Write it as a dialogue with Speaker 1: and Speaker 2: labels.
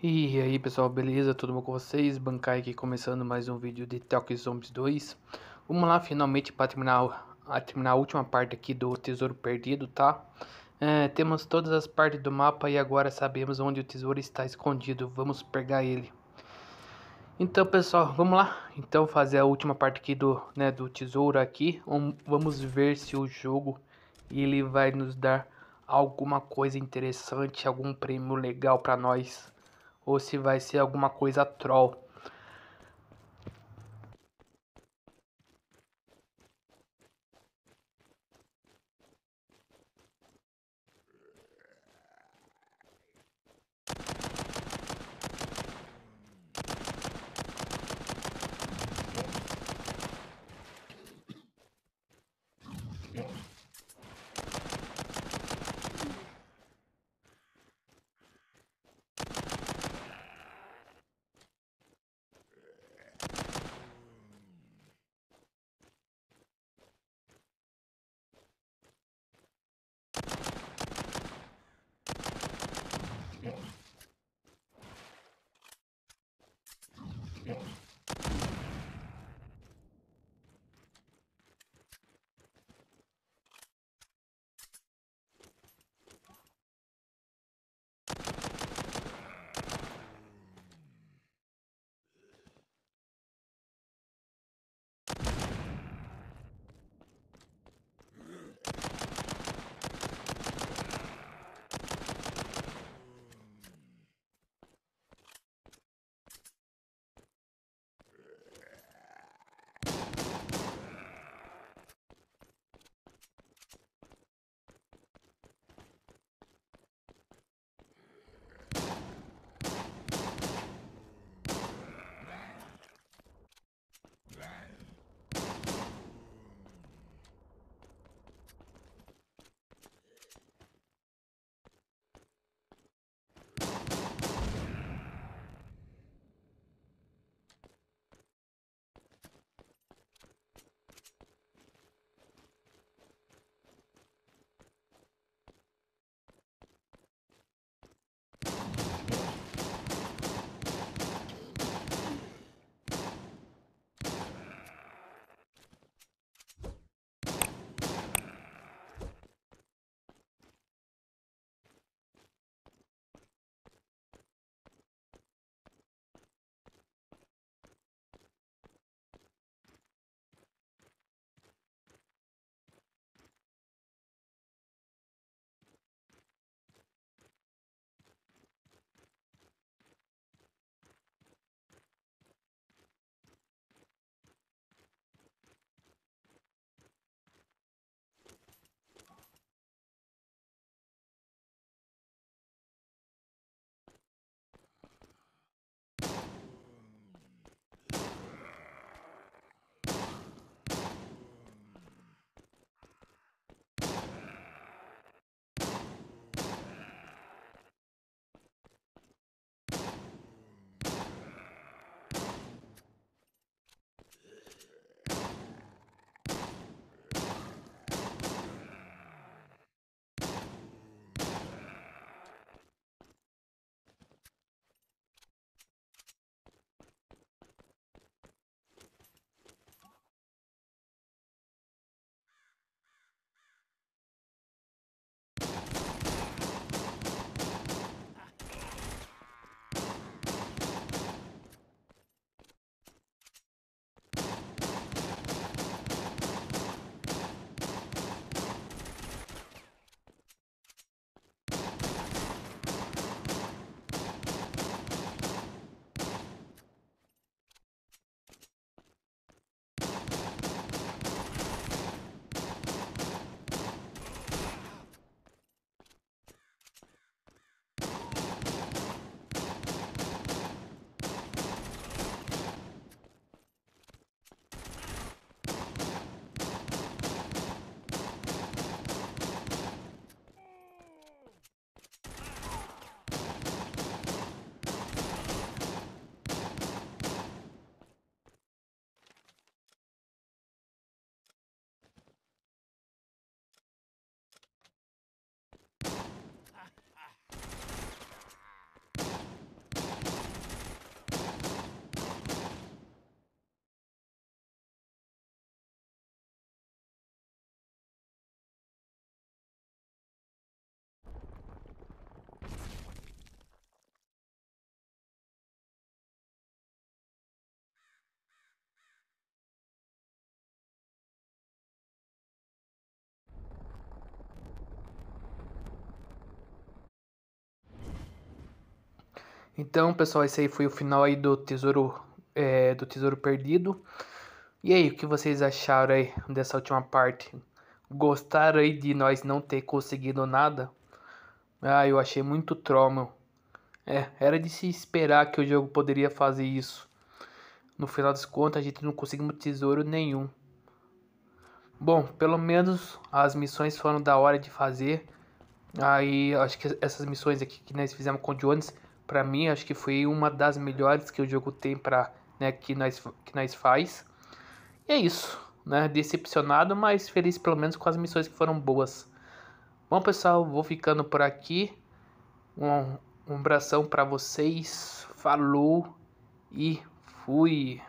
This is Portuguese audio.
Speaker 1: E aí pessoal, beleza? Tudo bom com vocês? Bancai aqui começando mais um vídeo de Tech Zombies 2 Vamos lá finalmente para terminar, a terminar a última parte aqui do Tesouro Perdido, tá? É, temos todas as partes do mapa e agora sabemos onde o tesouro está escondido Vamos pegar ele Então pessoal, vamos lá Então fazer a última parte aqui do, né, do tesouro aqui Vamos ver se o jogo ele vai nos dar alguma coisa interessante Algum prêmio legal para nós ou se vai ser alguma coisa troll. Então, pessoal, esse aí foi o final aí do Tesouro, é, do tesouro Perdido. E aí, o que vocês acharam aí dessa última parte? Gostaram aí de nós não ter conseguido nada? Ah, eu achei muito trauma. É, era de se esperar que o jogo poderia fazer isso. No final das contas, a gente não conseguiu tesouro nenhum. Bom, pelo menos as missões foram da hora de fazer. Aí, acho que essas missões aqui que nós fizemos com o Jones para mim acho que foi uma das melhores que o jogo tem para né, que nós que nós faz. E é isso, né? Decepcionado, mas feliz pelo menos com as missões que foram boas. Bom, pessoal, vou ficando por aqui. Um, um abração para vocês. Falou e fui.